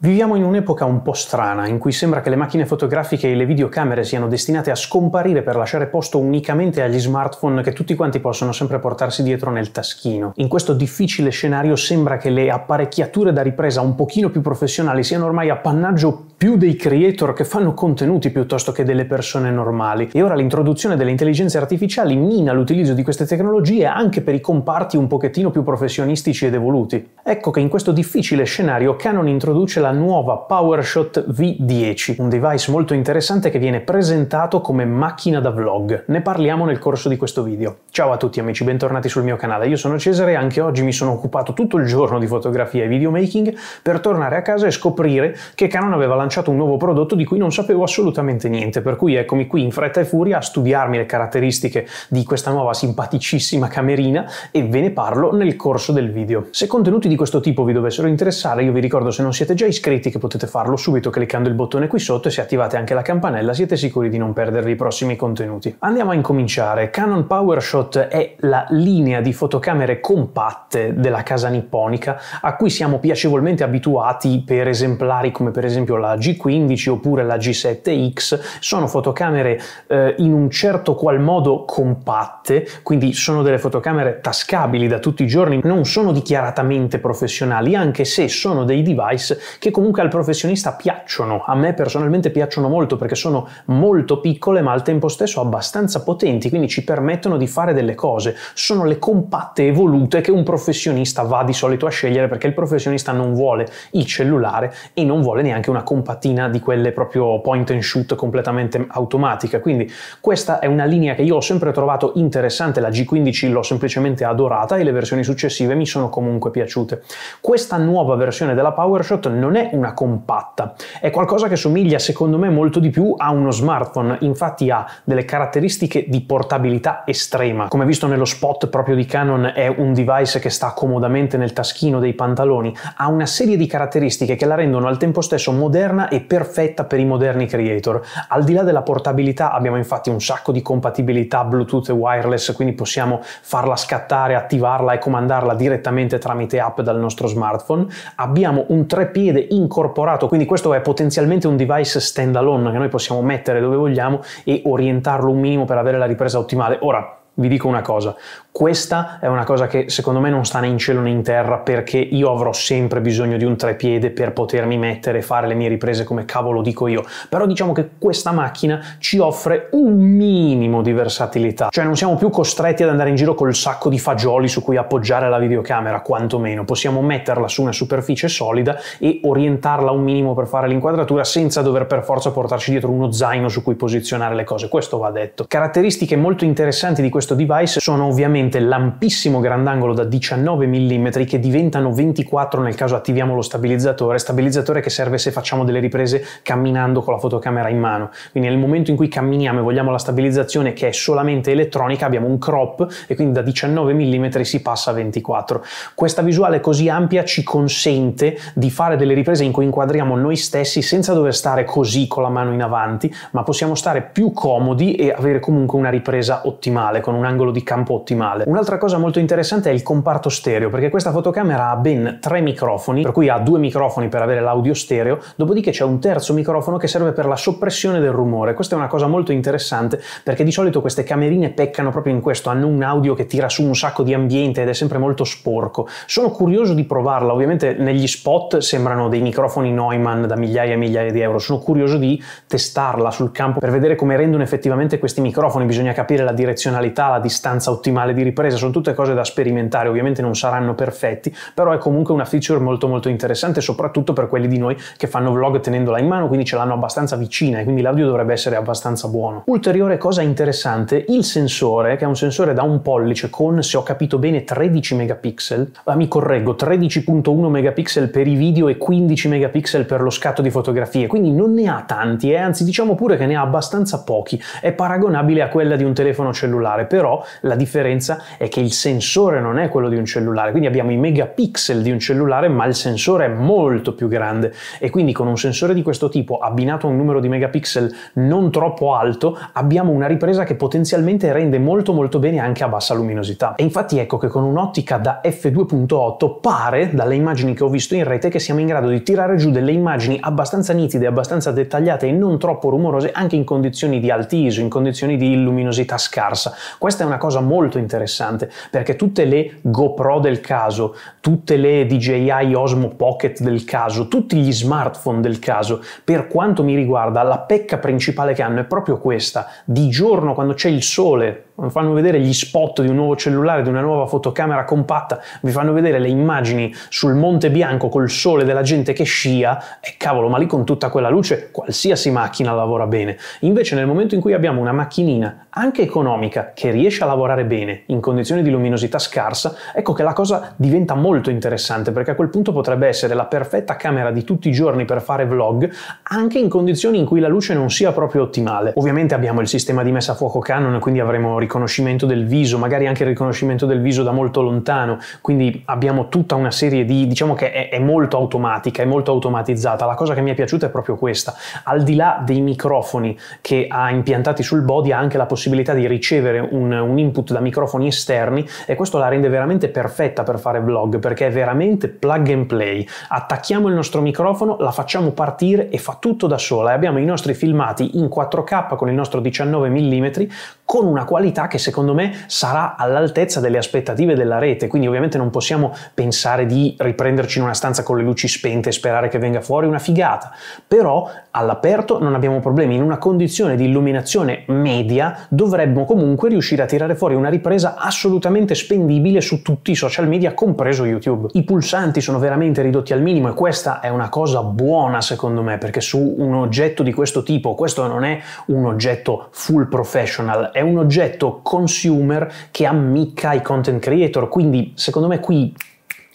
Viviamo in un'epoca un po' strana, in cui sembra che le macchine fotografiche e le videocamere siano destinate a scomparire per lasciare posto unicamente agli smartphone che tutti quanti possono sempre portarsi dietro nel taschino. In questo difficile scenario sembra che le apparecchiature da ripresa un pochino più professionali siano ormai appannaggio più dei creator che fanno contenuti piuttosto che delle persone normali. E ora l'introduzione delle intelligenze artificiali mina l'utilizzo di queste tecnologie anche per i comparti un pochettino più professionistici ed evoluti. Ecco che in questo difficile scenario Canon introduce la nuova PowerShot V10, un device molto interessante che viene presentato come macchina da vlog. Ne parliamo nel corso di questo video. Ciao a tutti amici, bentornati sul mio canale. Io sono Cesare e anche oggi mi sono occupato tutto il giorno di fotografia e videomaking per tornare a casa e scoprire che Canon aveva lanciato lanciato un nuovo prodotto di cui non sapevo assolutamente niente, per cui eccomi qui in fretta e furia a studiarmi le caratteristiche di questa nuova simpaticissima camerina e ve ne parlo nel corso del video. Se contenuti di questo tipo vi dovessero interessare, io vi ricordo se non siete già iscritti che potete farlo subito cliccando il bottone qui sotto e se attivate anche la campanella siete sicuri di non perdervi i prossimi contenuti. Andiamo a incominciare. Canon PowerShot è la linea di fotocamere compatte della casa nipponica a cui siamo piacevolmente abituati per esemplari come per esempio la G15 oppure la G7X, sono fotocamere eh, in un certo qual modo compatte, quindi sono delle fotocamere tascabili da tutti i giorni, non sono dichiaratamente professionali, anche se sono dei device che comunque al professionista piacciono, a me personalmente piacciono molto perché sono molto piccole ma al tempo stesso abbastanza potenti, quindi ci permettono di fare delle cose, sono le compatte e volute che un professionista va di solito a scegliere perché il professionista non vuole il cellulare e non vuole neanche una compagnia patina di quelle proprio point and shoot completamente automatica. Quindi questa è una linea che io ho sempre trovato interessante, la G15 l'ho semplicemente adorata e le versioni successive mi sono comunque piaciute. Questa nuova versione della PowerShot non è una compatta, è qualcosa che somiglia secondo me molto di più a uno smartphone, infatti ha delle caratteristiche di portabilità estrema. Come visto nello spot proprio di Canon è un device che sta comodamente nel taschino dei pantaloni, ha una serie di caratteristiche che la rendono al tempo stesso moderna moderna e perfetta per i moderni creator. Al di là della portabilità abbiamo infatti un sacco di compatibilità Bluetooth e wireless, quindi possiamo farla scattare, attivarla e comandarla direttamente tramite app dal nostro smartphone. Abbiamo un trepiede incorporato, quindi questo è potenzialmente un device standalone che noi possiamo mettere dove vogliamo e orientarlo un minimo per avere la ripresa ottimale. Ora, vi dico una cosa, questa è una cosa che secondo me non sta né in cielo né in terra perché io avrò sempre bisogno di un trepiede per potermi mettere e fare le mie riprese come cavolo dico io, però diciamo che questa macchina ci offre un minimo di versatilità, cioè non siamo più costretti ad andare in giro col sacco di fagioli su cui appoggiare la videocamera, quantomeno possiamo metterla su una superficie solida e orientarla un minimo per fare l'inquadratura senza dover per forza portarci dietro uno zaino su cui posizionare le cose, questo va detto. Caratteristiche molto interessanti di questo device sono ovviamente praticamente l'ampissimo grandangolo da 19 mm che diventano 24 nel caso attiviamo lo stabilizzatore, stabilizzatore che serve se facciamo delle riprese camminando con la fotocamera in mano. Quindi nel momento in cui camminiamo e vogliamo la stabilizzazione che è solamente elettronica abbiamo un crop e quindi da 19 mm si passa a 24. Questa visuale così ampia ci consente di fare delle riprese in cui inquadriamo noi stessi senza dover stare così con la mano in avanti, ma possiamo stare più comodi e avere comunque una ripresa ottimale con un angolo di campo ottimale professionale. Un'altra cosa molto interessante è il comparto stereo, perché questa fotocamera ha ben tre microfoni, per cui ha due microfoni per avere l'audio stereo, dopodiché c'è un terzo microfono che serve per la soppressione del rumore. Questa è una cosa molto interessante perché di solito queste camerine peccano proprio in questo, hanno un audio che tira su un sacco di ambiente ed è sempre molto sporco. Sono curioso di provarla, ovviamente negli spot sembrano dei microfoni Neumann da migliaia e migliaia di euro, sono curioso di testarla sul campo per vedere come rendono effettivamente questi microfoni, bisogna capire la direzionalità, la distanza ottimale di di ripresa, sono tutte cose da sperimentare, ovviamente non saranno perfetti, però è comunque una feature molto molto interessante, soprattutto per quelli di noi che fanno vlog tenendola in mano, quindi ce l'hanno abbastanza vicina e quindi l'audio dovrebbe essere abbastanza buono. Ulteriore cosa interessante, il sensore, che è un sensore da un pollice con, se ho capito bene, 13 megapixel, ah, mi correggo, 13.1 megapixel per i video e 15 megapixel per lo scatto di fotografie, quindi non ne ha tanti, eh? anzi diciamo pure che ne ha abbastanza pochi, è paragonabile a quella di un telefono cellulare, però la differenza differenza è che il sensore non è quello di un cellulare, quindi abbiamo i megapixel di un cellulare, ma il sensore è molto più grande e quindi con un sensore di questo tipo abbinato a un numero di megapixel non troppo alto, abbiamo una ripresa che potenzialmente rende molto molto bene anche a bassa luminosità. E infatti ecco che con un'ottica da f2.8 pare dalle immagini che ho visto in rete che siamo in grado di tirare giù delle immagini abbastanza nitide, abbastanza dettagliate e non troppo rumorose anche in condizioni di alti ISO, in condizioni di luminosità scarsa. Questa è una cosa molto interessante interessante perché tutte le GoPro del caso, tutte le DJI Osmo Pocket del caso, tutti gli smartphone del caso, per quanto mi riguarda, la pecca principale che hanno è proprio questa. Di giorno, quando c'è il sole, vi fanno vedere gli spot di un nuovo cellulare, di una nuova fotocamera compatta, vi fanno vedere le immagini sul Monte Bianco col sole della gente che scia, e cavolo, ma lì con tutta quella luce qualsiasi macchina lavora bene. Invece nel momento in cui abbiamo una macchinina, anche economica, che riesce a lavorare bene in condizioni di luminosità scarsa, ecco che la cosa diventa molto interessante, perché a quel punto potrebbe essere la perfetta camera di tutti i giorni per fare vlog, anche in condizioni in cui la luce non sia proprio ottimale. Ovviamente abbiamo il sistema di messa a fuoco Canon, quindi avremo riconoscimento del viso, magari anche il riconoscimento del viso da molto lontano, quindi abbiamo tutta una serie di, diciamo che è, è molto automatica, è molto automatizzata. La cosa che mi è piaciuta è proprio questa, al di là dei microfoni che ha impiantati sul body ha anche la possibilità di ricevere un, un input da microfoni esterni e questo la rende veramente perfetta per fare vlog perché è veramente plug and play. Attacchiamo il nostro microfono, la facciamo partire e fa tutto da sola e abbiamo i nostri filmati in 4K con il nostro 19 mm con una qualità che secondo me sarà all'altezza delle aspettative della rete, quindi ovviamente non possiamo pensare di riprenderci in una stanza con le luci spente e sperare che venga fuori una figata, però all'aperto non abbiamo problemi, in una condizione di illuminazione media dovremmo comunque riuscire a tirare fuori una ripresa assolutamente spendibile su tutti i social media, compreso YouTube. I pulsanti sono veramente ridotti al minimo e questa è una cosa buona secondo me, perché su un oggetto di questo tipo, questo non è un oggetto full professional, è un oggetto consumer che ammicca i content creator, quindi secondo me qui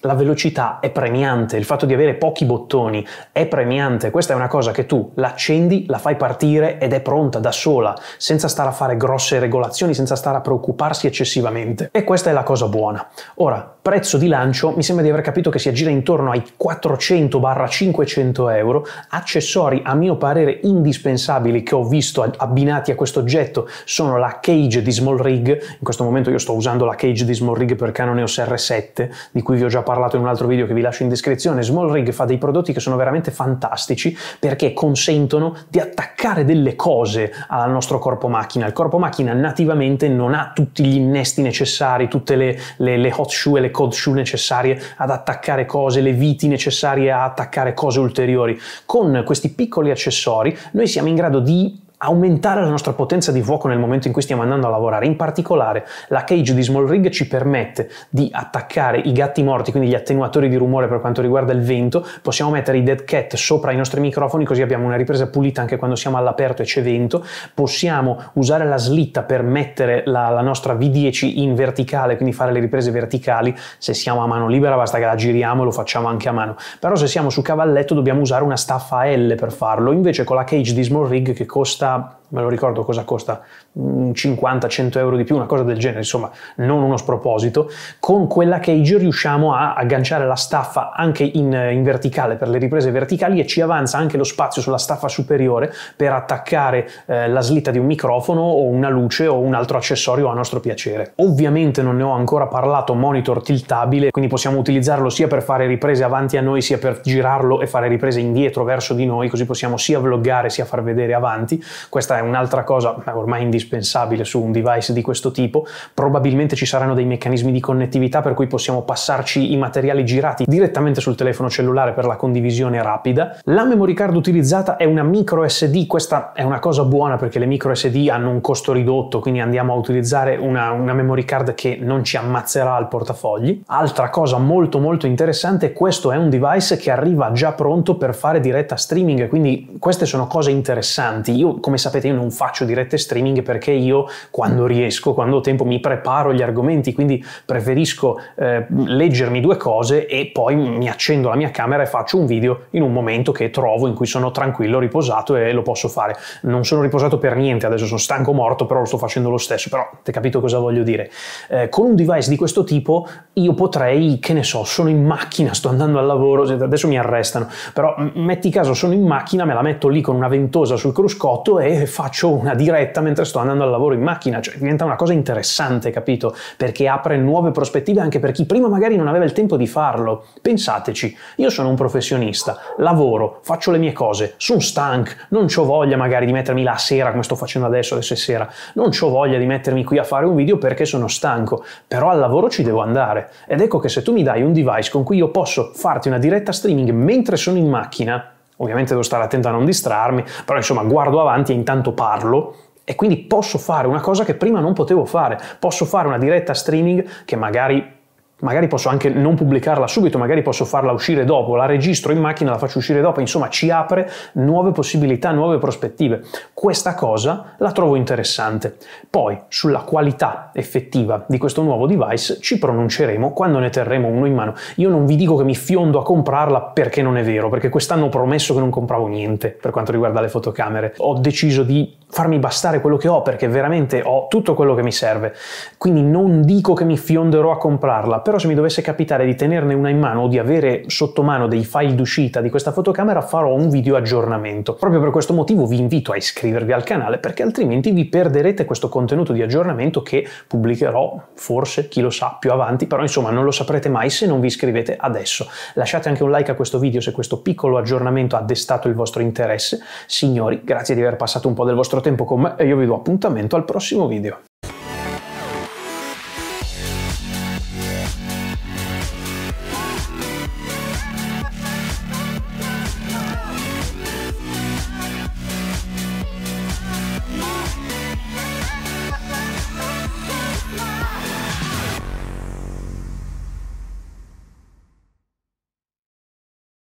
la velocità è premiante, il fatto di avere pochi bottoni è premiante, questa è una cosa che tu l'accendi, la fai partire ed è pronta da sola, senza stare a fare grosse regolazioni, senza stare a preoccuparsi eccessivamente. E questa è la cosa buona. Ora, prezzo di lancio mi sembra di aver capito che si aggira intorno ai 400-500 euro, accessori a mio parere indispensabili che ho visto abbinati a questo oggetto sono la cage di Small Rig, in questo momento io sto usando la cage di Small Rig per Canon EOS R7, di cui vi ho già parlato in un altro video che vi lascio in descrizione, Small Rig fa dei prodotti che sono veramente fantastici perché consentono di attaccare delle cose al nostro corpo macchina, il corpo macchina nativamente non ha tutti gli innesti necessari, tutte le, le, le hot shoe e le code shoe necessarie ad attaccare cose, le viti necessarie a attaccare cose ulteriori. Con questi piccoli accessori noi siamo in grado di aumentare la nostra potenza di fuoco nel momento in cui stiamo andando a lavorare. In particolare, la cage di Small Rig ci permette di attaccare i gatti morti, quindi gli attenuatori di rumore per quanto riguarda il vento. Possiamo mettere i dead cat sopra i nostri microfoni, così abbiamo una ripresa pulita anche quando siamo all'aperto e c'è vento. Possiamo usare la slitta per mettere la, la nostra V10 in verticale, quindi fare le riprese verticali. Se siamo a mano libera, basta che la giriamo e lo facciamo anche a mano. Però se siamo su cavalletto, dobbiamo usare una staffa L per farlo. Invece con la cage di Small Rig che costa está me lo ricordo cosa costa, 50-100 euro di più, una cosa del genere, insomma, non uno sproposito, con quella cage riusciamo a agganciare la staffa anche in, in verticale per le riprese verticali e ci avanza anche lo spazio sulla staffa superiore per attaccare eh, la slitta di un microfono o una luce o un altro accessorio a nostro piacere. Ovviamente non ne ho ancora parlato, monitor tiltabile, quindi possiamo utilizzarlo sia per fare riprese avanti a noi, sia per girarlo e fare riprese indietro verso di noi, così possiamo sia vloggare sia far vedere avanti. Questa è un'altra cosa ormai indispensabile su un device di questo tipo, probabilmente ci saranno dei meccanismi di connettività per cui possiamo passarci i materiali girati direttamente sul telefono cellulare per la condivisione rapida. La memory card utilizzata è una micro SD, questa è una cosa buona perché le micro SD hanno un costo ridotto, quindi andiamo a utilizzare una, una memory card che non ci ammazzerà al portafogli. Altra cosa molto molto interessante, questo è un device che arriva già pronto per fare diretta streaming, quindi queste sono cose interessanti. Io come sapete io io non faccio dirette streaming perché io quando riesco, quando ho tempo mi preparo gli argomenti, quindi preferisco eh, leggermi due cose e poi mi accendo la mia camera e faccio un video in un momento che trovo in cui sono tranquillo, riposato e lo posso fare. Non sono riposato per niente, adesso sono stanco morto, però lo sto facendo lo stesso, però ti capito cosa voglio dire. Eh, con un device di questo tipo io potrei, che ne so, sono in macchina, sto andando al lavoro, adesso mi arrestano, però metti caso sono in macchina, me la metto lì con una ventosa sul cruscotto e faccio una diretta mentre sto andando al lavoro in macchina, cioè diventa una cosa interessante, capito? Perché apre nuove prospettive anche per chi prima magari non aveva il tempo di farlo. Pensateci, io sono un professionista, lavoro, faccio le mie cose, sono stanco, non ho voglia magari di mettermi la sera come sto facendo adesso, adesso è sera, non ho voglia di mettermi qui a fare un video perché sono stanco, però al lavoro ci devo andare. Ed ecco che se tu mi dai un device con cui io posso farti una diretta streaming mentre sono in macchina, ovviamente devo stare attento a non distrarmi, però insomma guardo avanti e intanto parlo e quindi posso fare una cosa che prima non potevo fare, posso fare una diretta streaming che magari magari posso anche non pubblicarla subito, magari posso farla uscire dopo, la registro in macchina, la faccio uscire dopo, insomma ci apre nuove possibilità, nuove prospettive. Questa cosa la trovo interessante. Poi sulla qualità effettiva di questo nuovo device ci pronunceremo quando ne terremo uno in mano. Io non vi dico che mi fiondo a comprarla perché non è vero, perché quest'anno ho promesso che non compravo niente per quanto riguarda le fotocamere. Ho deciso di farmi bastare quello che ho perché veramente ho tutto quello che mi serve. Quindi non dico che mi fionderò a comprarla, però se mi dovesse capitare di tenerne una in mano o di avere sotto mano dei file d'uscita di questa fotocamera farò un video aggiornamento. Proprio per questo motivo vi invito a iscrivervi al canale perché altrimenti vi perderete questo contenuto di aggiornamento che pubblicherò forse, chi lo sa, più avanti, però insomma non lo saprete mai se non vi iscrivete adesso. Lasciate anche un like a questo video se questo piccolo aggiornamento ha destato il vostro interesse. Signori, grazie di aver passato un po' del vostro tempo con me e io vi do appuntamento al prossimo video.